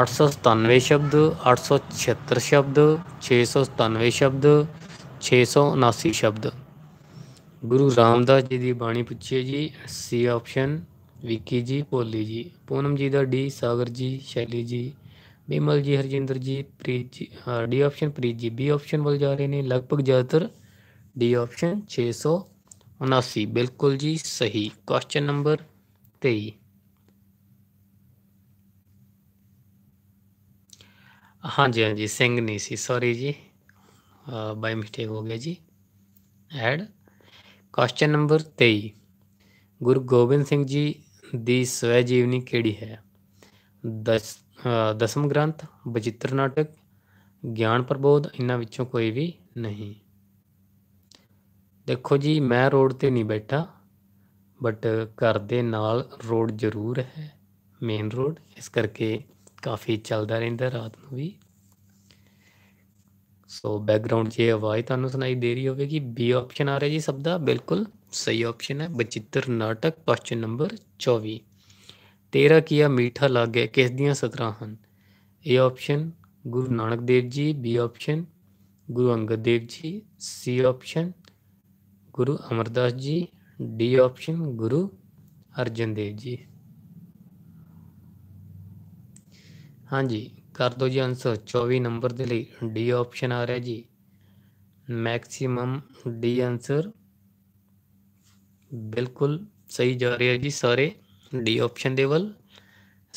897 ਸ਼ਬਦ 876 ਸ਼ਬਦ 697 ਸ਼ਬਦ 679 ਸ਼ਬਦ ਗੁਰੂ ਰਾਮਦਾਸ ਜੀ ਦੀ ਬਾਣੀ ਪੁੱਛੀਏ ਜੀ ਸੀ ਆਪਸ਼ਨ ਵਿੱਕੀ ਜੀ ਭੋਲੀ ਜੀ ਪੂਨਮ ਜੀ ਦਾ ਡੀ ਸਾਗਰ ਜੀ ਸ਼ੈਲੀ ਜੀ ਬਿਮਲ ਜੀ ਹਰਜਿੰਦਰ ਜੀ ਪ੍ਰੀਤ ਜੀ ਡੀ ਆਪਸ਼ਨ ਪ੍ਰੀਤ ਜੀ ਬੀ ਆਪਸ਼ਨ ਵੱਲ ਜਾ ਰਹੇ ਨੇ ਲਗਭਗ ਜ਼ਿਆਦਾਤਰ ਡੀ ਆਪਸ਼ਨ 679 ਬਿਲਕੁਲ ਜੀ ਸਹੀ ਕੁਐਸਚਨ ਨੰਬਰ 23 ਹਾਂਜੀ ਹਾਂਜੀ ਸਿੰਘ ਨਹੀਂ ਸੀ ਸੌਰੀ ਜੀ ਬਾਈ ਮਿਸਟੇਕ ਹੋ ਗਿਆ ਜੀ ਐਡ ਕੁਐਸਚਨ ਨੰਬਰ 23 ਗੁਰੂ ਗੋਬਿੰਦ ਸਿੰਘ ਜੀ ਦੀ ਸਵੈ ਜੀਵਨੀ ਕਿਹੜੀ ਹੈ ਦਸਮ ਗ੍ਰੰਥ ਬਜਿੱਤਰ ਨਾਟਕ ਗਿਆਨ ਪ੍ਰਬੋਧ ਇਹਨਾਂ ਵਿੱਚੋਂ ਕੋਈ ਵੀ ਨਹੀਂ ਦੇਖੋ ਜੀ ਮੈਂ ਰੋਡ ਤੇ ਨਹੀਂ ਬੈਠਾ ਬਟ ਘਰ ਦੇ ਨਾਲ ਰੋਡ ਜ਼ਰੂਰ ਹੈ ਮੇਨ ਰੋਡ ਇਸ ਕਰਕੇ ਕਾਫੀ ਚੱਲਦਾ ਰਹਿੰਦਾ ਰਾਤ ਨੂੰ ਵੀ ਸੋ ਬੈਕਗ੍ਰਾਉਂਡ 'ਚ ਆਵਾਜ਼ ਤੁਹਾਨੂੰ ਸੁਣਾਈ ਦੇ ਰਹੀ ਹੋਵੇਗੀ ਬੀ ਆਪਸ਼ਨ ਆ ਰਿਹਾ ਜੀ ਸਭ ਦਾ ਬਿਲਕੁਲ ਸਹੀ ਆਪਸ਼ਨ ਹੈ ਬਚਿੱਤਰ ਨਾਟਕ ਕੁਐਸਚਨ ਨੰਬਰ 24 ਤੇਰਾ ਕੀਆ ਮੀਠਾ ਲੱਗੇ ਕਿਸ ਦੀਆਂ ਸਤਰਾਂ ਹਨ ਇਹ ਆਪਸ਼ਨ ਗੁਰੂ Nanak Dev ji B option Guru Angad Dev ji C option Guru Amardas ji D option Guru Arjan Dev ji ਹਾਂਜੀ ਕਰ ਦਿਓ ਜੀ ਆਨਸਰ 24 ਨੰਬਰ ਦੇ ਲਈ ਡੀ ਆਪਸ਼ਨ ਆ ਰਿਹਾ ਜੀ ਮੈਕਸਿਮਮ ਡੀ ਆਨਸਰ ਬਿਲਕੁਲ ਸਹੀ ਜਾ ਰਿਹਾ ਜੀ ਸਾਰੇ ਡੀ ਆਪਸ਼ਨ ਦੇ ਵੱਲ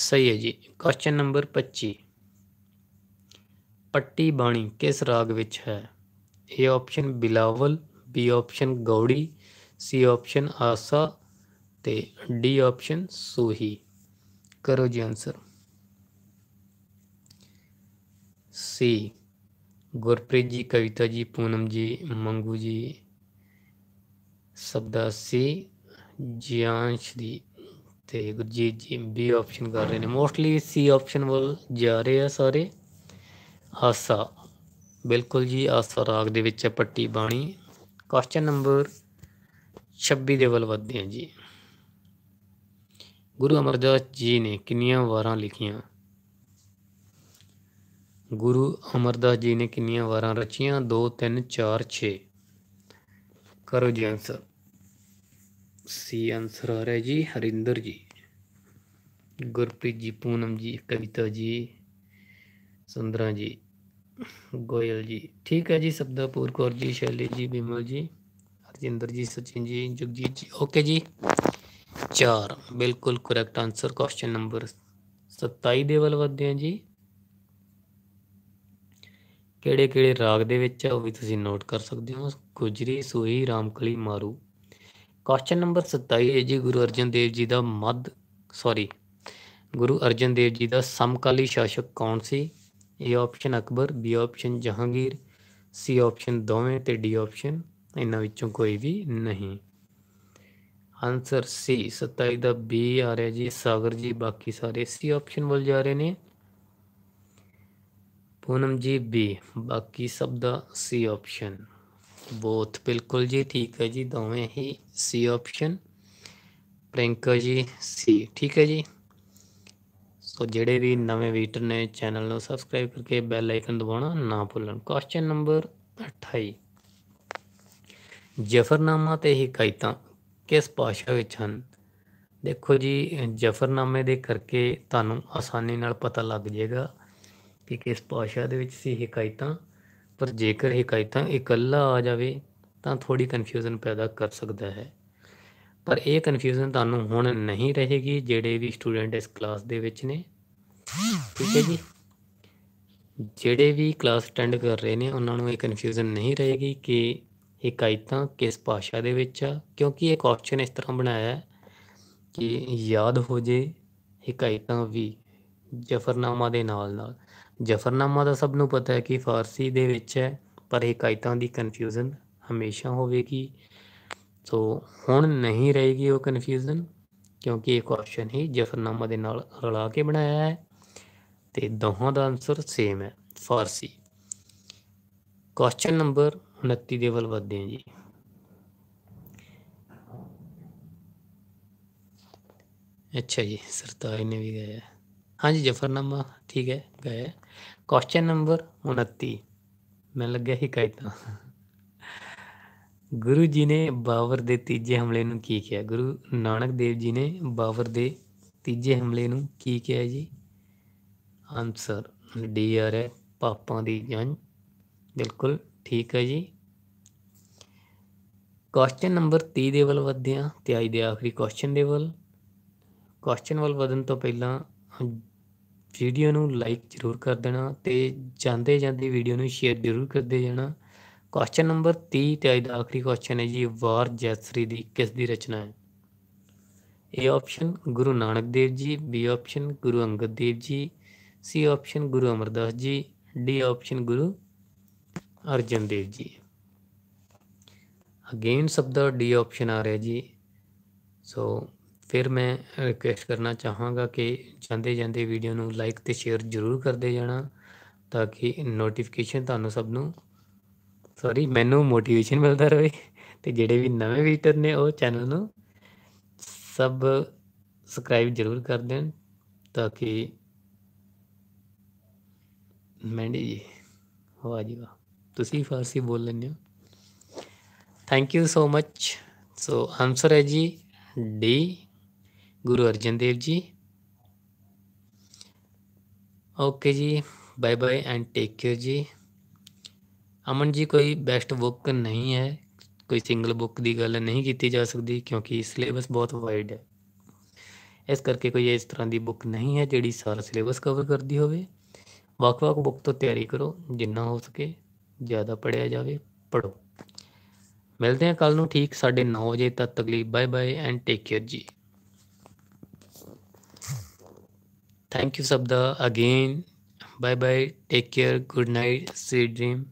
ਸਹੀ ਹੈ ਜੀ ਕੁਐਸਚਨ ਨੰਬਰ 25 ਪੱਟੀ ਬਾਣੀ ਕਿਸ ਰਾਗ ਵਿੱਚ ਹੈ A option Bilawal B option Gauri C option Asa ਤੇ ਡੀ ਆਪਸ਼ਨ ਸੂਹੀ ਕਰੋ ਜੀ ਆਨਸਰ ਸੀ ਗੁਰਪ੍ਰੀਤ ਜੀ ਕਵਿਤਾ ਜੀ ਪੂਨਮ ਜੀ ਮੰਗੂ ਜੀ ਸਬਦਾ ਸੀ ਜਿਆਂਸ਼ ਦੀ ਤੇ ਗੁਰਜੀਤ ਜੀ ਬੀ ਆਪਸ਼ਨ ਕਰ ਰਹੇ ਨੇ ਮੋਸਟਲੀ ਸੀ ਆਪਸ਼ਨ ਵੱਲ ਜਾ ਰਹੇ ਆ ਸਾਰੇ ਹਾਸਾ ਬਿਲਕੁਲ ਜੀ ਆਸਾ ਰਾਗ ਦੇ ਵਿੱਚ ਪੱਟੀ ਬਾਣੀ ਕੁਐਸਚਨ ਨੰਬਰ 26 ਦੇ ਵੱਲ ਵਧਦੇ ਆ ਜੀ ਗੁਰੂ ਅਮਰਦਾਸ ਜੀ ਨੇ ਕਿੰਨੀਆਂ ਵਾਰਾਂ ਲਿਖੀਆਂ ਗੁਰੂ ਅਮਰਦਾਸ ਜੀ ਨੇ ਕਿੰਨੀਆਂ ਵਾਰਾਂ ਰਚੀਆਂ 2 3 4 6 ਕਰੋ ਜੀ ਆਨਸਰ ਸੀ ਆਨਸਰ ਆ ਰਿਹਾ ਜੀ ਹਰਿੰਦਰ ਜੀ ਗੁਰਪ੍ਰੀਤ ਜੀ ਪੂਨਮ ਜੀ ਕਵਿਤਾ ਜੀ ਸੰਦਰਾ ਜੀ ਗੋਇਲ ਜੀ ਠੀਕ ਹੈ ਜੀ ਸਬਦਪੁਰ ਕੌਰ ਜੀ ਸ਼ੈਲੀ ਜੀ ਬਿਮਲ ਜੀ ਹਰਜਿੰਦਰ ਜੀ ਸਚਿਨ ਜੀ ਜਗਜੀਤ ਜੀ ਓਕੇ ਜੀ 4 ਬਿਲਕੁਲ ਕਰੈਕਟ ਆਨਸਰ ਕੁਐਸਚਨ ਨੰਬਰ 27 ਦੇ ਵੱਲ ਵਧਦੇ ਹਾਂ ਜੀ ਕਿਹੜੇ ਕਿਹੜੇ ਰਾਗ ਦੇ ਵਿੱਚ ਆ ਉਹ ਵੀ ਤੁਸੀਂ ਨੋਟ ਕਰ ਸਕਦੇ ਹੋ ਗੁਜਰੀ ਸੋਈ ਰਾਮਕਲੀ ਮਾਰੂ ਕੁਐਸਚਨ ਨੰਬਰ 27 ਹੈ ਜੀ ਗੁਰੂ ਅਰਜਨ ਦੇਵ ਜੀ ਦਾ ਮੱਧ ਸੌਰੀ ਗੁਰੂ ਅਰਜਨ ਦੇਵ ਜੀ ਦਾ ਸਮਕਾਲੀ ਸ਼ਾਸਕ ਕੌਣ ਸੀ A option Akbar B option Jahangir C option ਦੋਵੇਂ ਤੇ ਡੀ ਆਪਸ਼ਨ ਇਹਨਾਂ ਵਿੱਚੋਂ ਕੋਈ ਵੀ ਨਹੀਂ ਆਨਸਰ ਸੀ 27 ਦਾ ਬੀ ਆ ਰਿਹਾ ਜੀ ਸਾਗਰ ਜੀ ਬਾਕੀ ਸਾਰੇ ਸੀ ਆਪਸ਼ਨ ਵੱਲ ਜਾ ਰਹੇ ਨੇ ਪੂਨਮ ਜੀ ਬੀ ਬਾਕੀ ਸਭ ਦਾ ਸੀ ਆਪਸ਼ਨ ਬੋਥ ਬਿਲਕੁਲ ਜੀ ਠੀਕ ਹੈ ਜੀ ਦੋਵੇਂ ਹੀ ਸੀ ਆਪਸ਼ਨ ਪ੍ਰਿੰਕਾ ਜੀ ਸੀ ਠੀਕ ਹੈ ਜੀ ਸੋ ਜਿਹੜੇ ਵੀ ਨਵੇਂ ਵੀਟਰ ਨੇ ਚੈਨਲ ਨੂੰ ਸਬਸਕ੍ਰਾਈਬ ਕਰਕੇ ਬੈਲ ਆਈਕਨ ਦਬਾਉਣਾ ਨਾ ਭੁੱਲਣ ਕੁਐਸਚਨ ਨੰਬਰ 28 ਜਫਰਨਾਮਾ ਤੇ ਹਕਾਇਤਾਂ ਕਿਸ ਭਾਸ਼ਾ ਵਿੱਚ ਹਨ ਦੇਖੋ ਜੀ ਜਫਰਨਾਮੇ ਦੇ ਕਰਕੇ ਤੁਹਾਨੂੰ ਆਸਾਨੀ ਨਾਲ ਪਤਾ ਲੱਗ ਜਾਏਗਾ ਕਿ ਕਿਸ ਭਾਸ਼ਾ ਦੇ ਵਿੱਚ ਸੀ ਹਕਾਇਤਾਂ ਪਰ ਜੇਕਰ ਹਕਾਇਤਾਂ ਇਕੱਲਾ ਆ ਜਾਵੇ ਤਾਂ ਥੋੜੀ ਕਨਫਿਊਜ਼ਨ ਪੈਦਾ ਕਰ ਸਕਦਾ ਹੈ ਪਰ ਇਹ ਕਨਫਿਊਜ਼ਨ ਤੁਹਾਨੂੰ ਹੁਣ ਨਹੀਂ ਰਹੇਗੀ ਜਿਹੜੇ ਵੀ ਸਟੂਡੈਂਟ ਇਸ ਕਲਾਸ ਦੇ ਵਿੱਚ ਨੇ ਠੀਕ ਹੈ ਜੀ ਜਿਹੜੇ ਵੀ ਕਲਾਸ ਅਟੈਂਡ ਕਰ ਰਹੇ ਨੇ ਉਹਨਾਂ ਨੂੰ ਇਹ ਕਨਫਿਊਜ਼ਨ ਨਹੀਂ ਰਹੇਗੀ ਕਿ ਹਕਾਇਤਾਂ ਕਿਸ ਭਾਸ਼ਾ ਦੇ ਵਿੱਚ ਆ ਕਿਉਂਕਿ ਇੱਕ ਆਪਸ਼ਨ ਇਸ ਤਰ੍ਹਾਂ ਬਣਾਇਆ ਹੈ ਕਿ ਯਾਦ ਹੋ ਜੇ ਹਕਾਇਤਾਂ ਵੀ ਜਫਰਨਾਮਾ ਦੇ ਨਾਲ ਨਾਲ ਜ਼ਫਰਨਾਮਾ ਦਾ ਸਭ ਨੂੰ ਪਤਾ ਹੈ ਕਿ ਫਾਰਸੀ ਦੇ ਵਿੱਚ ਹੈ ਪਰ ਇਕਾਇਤਾਂ ਦੀ ਕਨਫਿਊਜ਼ਨ ਹਮੇਸ਼ਾ ਹੋਵੇਗੀ ਸੋ ਹੁਣ ਨਹੀਂ ਰਹੇਗੀ ਉਹ ਕਨਫਿਊਜ਼ਨ ਕਿਉਂਕਿ ਇਹ ਕੁਐਸਚਨ ਹੀ ਜ਼ਫਰਨਾਮਾ ਦੇ ਨਾਲ ਰਲਾ ਕੇ ਬਣਾਇਆ ਹੈ ਤੇ ਦੋਹਾਂ ਦਾ ਆਨਸਰ ਸੇਮ ਹੈ ਫਾਰਸੀ ਕੁਐਸਚਨ ਨੰਬਰ 29 ਦੇ ਵੱਲ ਵਧਦੇ ਹਾਂ ਜੀ ਅੱਛਾ ਜੀ ਸਰਤਾਜ ਨੇ ਵੀ ਗਾਇਆ ਹਾਂਜੀ ਜ਼ਫਰਨਾਮਾ ਠੀਕ ਹੈ ਗਾਇਆ ਕੁਐਸਚਨ ਨੰਬਰ 29 ਮੈਨੂੰ ਲੱਗਿਆ ਹੀ ਗੁਰੂ ਜੀ ਨੇ ਬਾਬਰ ਦੇ ਤੀਜੇ ਹਮਲੇ ਨੂੰ ਕੀ ਕਿਹਾ ਗੁਰੂ ਨਾਨਕ ਦੇਵ ਜੀ ਨੇ ਬਾਬਰ ਦੇ ਤੀਜੇ ਹਮਲੇ ਨੂੰ ਕੀ ਕਿਹਾ ਜੀ ਆਨਸਰ ਡੀ ਆਰ ਐ ਪਾਪਾਂ ਦੀ ਜੰਗ ਬਿਲਕੁਲ ਠੀਕ ਹੈ ਜੀ ਕੁਐਸਚਨ ਨੰਬਰ 30 ਦੇ ਵੱਲ ਵਧਦੇ ਹਾਂ 23 ਦੇ ਆਖਰੀ ਕੁਐਸਚਨ ਦੇ ਵੱਲ ਕੁਐਸਚਨ ਵੱਲ ਵਧਣ ਤੋਂ ਪਹਿਲਾਂ ਵੀਡੀਓ ਨੂੰ ਲਾਈਕ ਜ਼ਰੂਰ ਕਰ ਦੇਣਾ ਤੇ ਜਾਂਦੇ ਜਾਂਦੇ ਵੀਡੀਓ ਨੂੰ ਸ਼ੇਅਰ ਜ਼ਰੂਰ ਕਰਦੇ ਜਾਣਾ ਕੁਐਸਚਨ ਨੰਬਰ 30 ਤੇ ਅੱਜ ਦਾ ਆਖਰੀ ਕੁਐਸਚਨ ਹੈ ਜੀ ਵਾਰ ਜੈਸਰੀ ਦੀ ਕਿਸ ਦੀ ਰਚਨਾ ਹੈ A option Guru Nanak Dev ji B option Guru Angad Dev ji C option Guru Amardas ji D option Guru Arjan Dev ji again ਸ਼ਬਦ ਡੀ ਆਪਸ਼ਨ ਆ ਰਿਹਾ ਜੀ ਸੋ ਫਿਰ ਮੈਂ ਰਿਕਵੈਸਟ ਕਰਨਾ ਚਾਹਾਂਗਾ ਕਿ ਜਾਂਦੇ ਜਾਂਦੇ ਵੀਡੀਓ ਨੂੰ ਲਾਈਕ ਤੇ ਸ਼ੇਅਰ ਜ਼ਰੂਰ ਕਰਦੇ ਜਾਣਾ ਤਾਂ ਕਿ ਨੋਟੀਫਿਕੇਸ਼ਨ ਤੁਹਾਨੂੰ ਸਭ ਨੂੰ ਸੌਰੀ ਮੈਨੂੰ ਮੋਟੀਵੇਸ਼ਨ ਮਿਲਦਾ ਰਹੇ ਤੇ ਜਿਹੜੇ ਵੀ ਨਵੇਂ ਵਿਜ਼ਟਰ ਨੇ ਉਹ ਚੈਨਲ ਨੂੰ ਸਭ ਸਬਸਕ੍ਰਾਈਬ ਜ਼ਰੂਰ ਕਰ ਦੇਣ ਤਾਂ ਕਿ ਮੈਂਡੀ ਜੀ ਵਾਹ ਜੀ ਤੁਸੀਂ ਫਾਰਸੀ ਬੋਲ ਲੈਂਦੇ ਹੋ thank you so much so answer ਹੈ ਜੀ ਡੀ ਗੁਰੂ ਅਰਜਨ ਦੇਵ ਜੀ ਓਕੇ ਜੀ bye bye and take care ਜੀ ਅਮਨ ਜੀ ਕੋਈ ਬੈਸਟ ਬੁੱਕ ਨਹੀਂ ਹੈ ਕੋਈ ਸਿੰਗਲ ਬੁੱਕ ਦੀ ਗੱਲ ਨਹੀਂ ਕੀਤੀ ਜਾ ਸਕਦੀ ਕਿਉਂਕਿ ਸਿਲੇਬਸ ਬਹੁਤ ਵਾਈਡ ਹੈ ਇਸ ਕਰਕੇ ਕੋਈ ਇਸ ਤਰ੍ਹਾਂ ਦੀ ਬੁੱਕ ਨਹੀਂ ਹੈ ਜਿਹੜੀ ਸਾਰਾ ਸਿਲੇਬਸ ਕਵਰ ਕਰਦੀ ਹੋਵੇ ਵੱਖ-ਵੱਖ ਬੁੱਕ ਤੋਂ ਤਿਆਰੀ ਕਰੋ ਜਿੰਨਾ ਹੋ ਸਕੇ ਜ਼ਿਆਦਾ ਪੜਿਆ ਜਾਵੇ ਪੜੋ ਮਿਲਦੇ ਹਾਂ ਕੱਲ ਨੂੰ ਠੀਕ 9:30 ਵਜੇ ਤੱਕ ਤਕਲੀਫ bye bye and take care ਜੀ Thank you, Sabda, again. Bye bye. Take care. Good night. Sweet dream.